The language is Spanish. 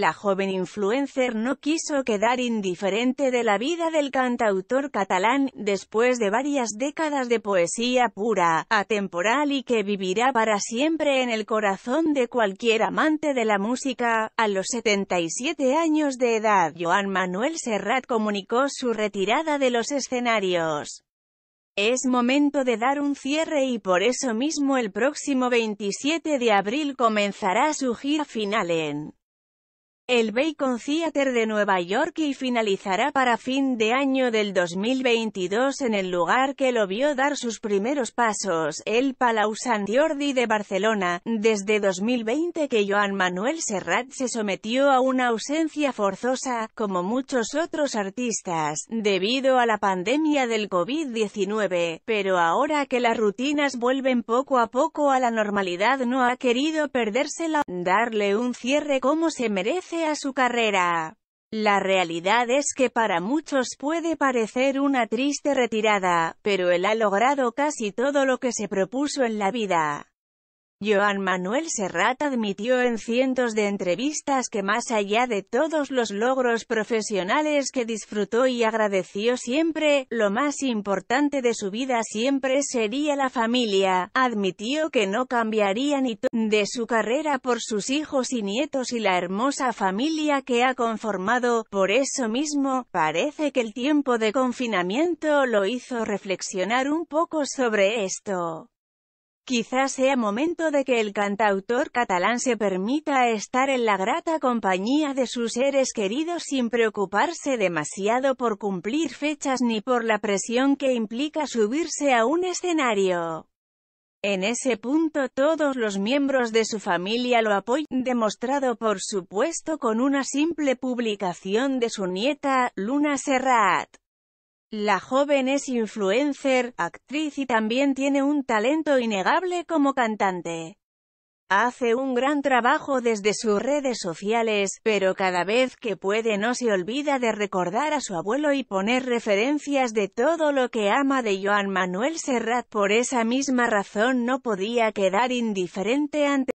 La joven influencer no quiso quedar indiferente de la vida del cantautor catalán, después de varias décadas de poesía pura, atemporal y que vivirá para siempre en el corazón de cualquier amante de la música. A los 77 años de edad, Joan Manuel Serrat comunicó su retirada de los escenarios. Es momento de dar un cierre y por eso mismo el próximo 27 de abril comenzará su gira final en el Bacon Theater de Nueva York y finalizará para fin de año del 2022 en el lugar que lo vio dar sus primeros pasos, el Palau Sant Jordi de Barcelona, desde 2020 que Joan Manuel Serrat se sometió a una ausencia forzosa, como muchos otros artistas, debido a la pandemia del COVID-19, pero ahora que las rutinas vuelven poco a poco a la normalidad no ha querido perdérsela, darle un cierre como se merece a su carrera. La realidad es que para muchos puede parecer una triste retirada, pero él ha logrado casi todo lo que se propuso en la vida. Joan Manuel Serrat admitió en cientos de entrevistas que más allá de todos los logros profesionales que disfrutó y agradeció siempre, lo más importante de su vida siempre sería la familia. Admitió que no cambiaría ni de su carrera por sus hijos y nietos y la hermosa familia que ha conformado. Por eso mismo, parece que el tiempo de confinamiento lo hizo reflexionar un poco sobre esto. Quizás sea momento de que el cantautor catalán se permita estar en la grata compañía de sus seres queridos sin preocuparse demasiado por cumplir fechas ni por la presión que implica subirse a un escenario. En ese punto todos los miembros de su familia lo apoyan, demostrado por supuesto con una simple publicación de su nieta, Luna Serrat. La joven es influencer, actriz y también tiene un talento innegable como cantante. Hace un gran trabajo desde sus redes sociales, pero cada vez que puede no se olvida de recordar a su abuelo y poner referencias de todo lo que ama de Joan Manuel Serrat. Por esa misma razón no podía quedar indiferente ante